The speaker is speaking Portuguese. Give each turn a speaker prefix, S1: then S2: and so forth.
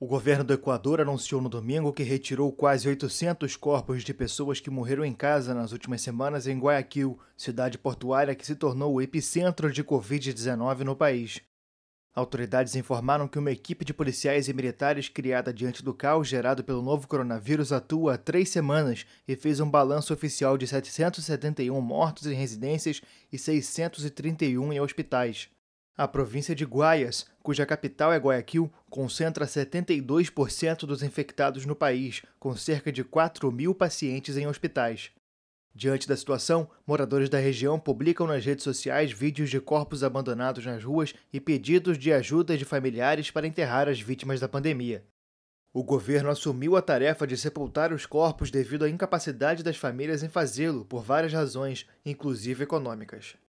S1: O governo do Equador anunciou no domingo que retirou quase 800 corpos de pessoas que morreram em casa nas últimas semanas em Guayaquil, cidade portuária que se tornou o epicentro de Covid-19 no país. Autoridades informaram que uma equipe de policiais e militares criada diante do caos gerado pelo novo coronavírus atua há três semanas e fez um balanço oficial de 771 mortos em residências e 631 em hospitais. A província de Guayas, cuja capital é Guayaquil, concentra 72% dos infectados no país, com cerca de 4 mil pacientes em hospitais. Diante da situação, moradores da região publicam nas redes sociais vídeos de corpos abandonados nas ruas e pedidos de ajuda de familiares para enterrar as vítimas da pandemia. O governo assumiu a tarefa de sepultar os corpos devido à incapacidade das famílias em fazê-lo por várias razões, inclusive econômicas.